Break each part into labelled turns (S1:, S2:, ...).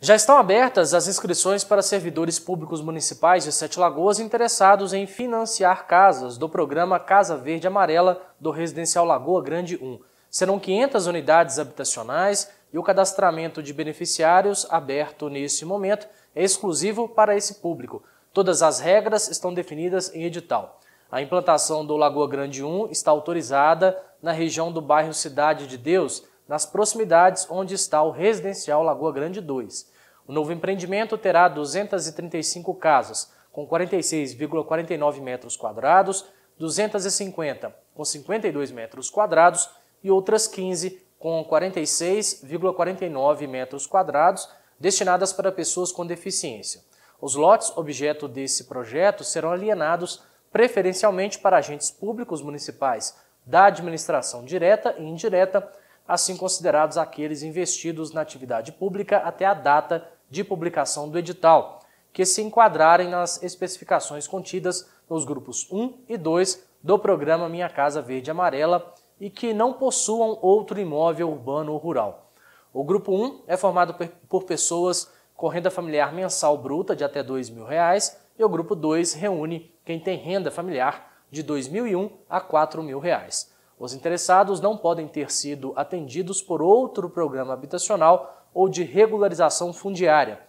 S1: Já estão abertas as inscrições para servidores públicos municipais de Sete Lagoas interessados em financiar casas do programa Casa Verde Amarela do Residencial Lagoa Grande 1. Serão 500 unidades habitacionais e o cadastramento de beneficiários aberto neste momento é exclusivo para esse público. Todas as regras estão definidas em edital. A implantação do Lagoa Grande 1 está autorizada na região do bairro Cidade de Deus, nas proximidades onde está o residencial Lagoa Grande 2. O novo empreendimento terá 235 casas, com 46,49 metros quadrados, 250 com 52 metros quadrados e outras 15 com 46,49 metros quadrados, destinadas para pessoas com deficiência. Os lotes objeto desse projeto serão alienados preferencialmente para agentes públicos municipais da administração direta e indireta, assim considerados aqueles investidos na atividade pública até a data de publicação do edital, que se enquadrarem nas especificações contidas nos grupos 1 e 2 do programa Minha Casa Verde Amarela e que não possuam outro imóvel urbano ou rural. O grupo 1 é formado por pessoas com renda familiar mensal bruta de até R$ 2.000 e o grupo 2 reúne quem tem renda familiar de R$ 2.001 a R$ 4.000. Os interessados não podem ter sido atendidos por outro programa habitacional ou de regularização fundiária.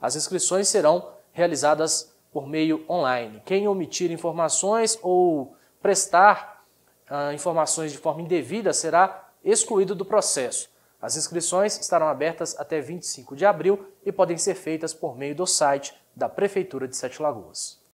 S1: As inscrições serão realizadas por meio online. Quem omitir informações ou prestar ah, informações de forma indevida será excluído do processo. As inscrições estarão abertas até 25 de abril e podem ser feitas por meio do site da Prefeitura de Sete Lagoas.